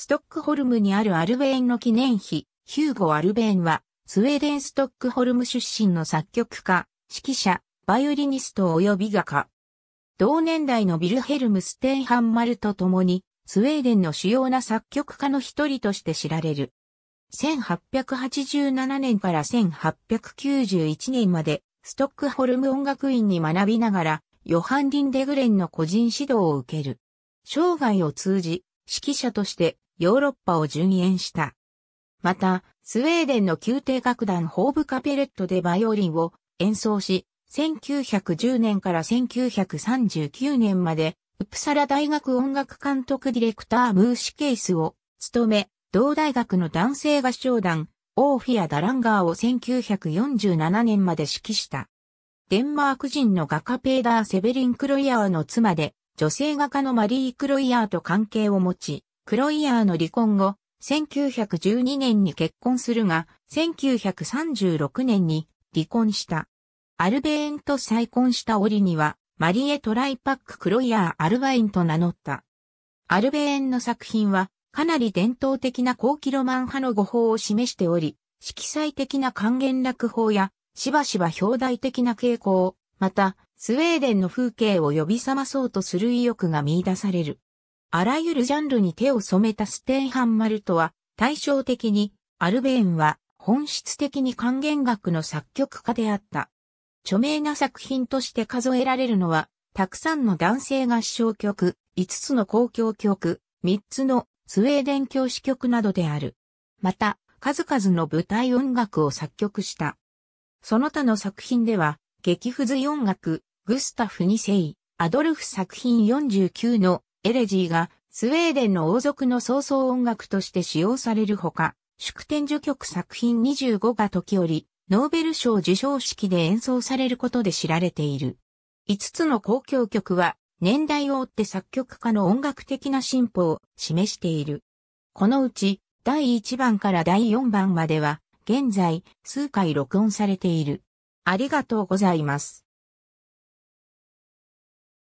ストックホルムにあるアルベーンの記念碑、ヒューゴ・アルベーンは、スウェーデンストックホルム出身の作曲家、指揮者、バイオリニスト及び画家。同年代のビルヘルム・ステイハンマルと共に、スウェーデンの主要な作曲家の一人として知られる。1887年から1891年まで、ストックホルム音楽院に学びながら、ヨハン・リンデグレンの個人指導を受ける。生涯を通じ、指揮者として、ヨーロッパを順延した。また、スウェーデンの宮廷楽団ホーブカペレットでバイオリンを演奏し、1910年から1939年まで、ウプサラ大学音楽監督ディレクタームーシケイスを務め、同大学の男性合唱団、オーフィア・ダランガーを1947年まで指揮した。デンマーク人の画家ペーダー・セベリン・クロイヤーの妻で、女性画家のマリー・クロイヤーと関係を持ち、クロイヤーの離婚後、1912年に結婚するが、1936年に離婚した。アルベーンと再婚した折には、マリエ・トライパック・クロイヤー・アルバインと名乗った。アルベーンの作品は、かなり伝統的な高キロマン派の語法を示しており、色彩的な還元落法や、しばしば表題的な傾向、また、スウェーデンの風景を呼び覚まそうとする意欲が見出される。あらゆるジャンルに手を染めたステイハンマルトは、対照的に、アルベーンは本質的に還元楽の作曲家であった。著名な作品として数えられるのは、たくさんの男性合唱曲、5つの公共曲、3つのスウェーデン教師曲などである。また、数々の舞台音楽を作曲した。その他の作品では、劇不随音楽、グスタフ2世、アドルフ作品49のエレジーがスウェーデンの王族の創送音楽として使用されるほか、祝典序曲作品25が時折、ノーベル賞受賞式で演奏されることで知られている。5つの公共曲は、年代を追って作曲家の音楽的な進歩を示している。このうち、第1番から第4番までは、現在、数回録音されている。ありがとうございます。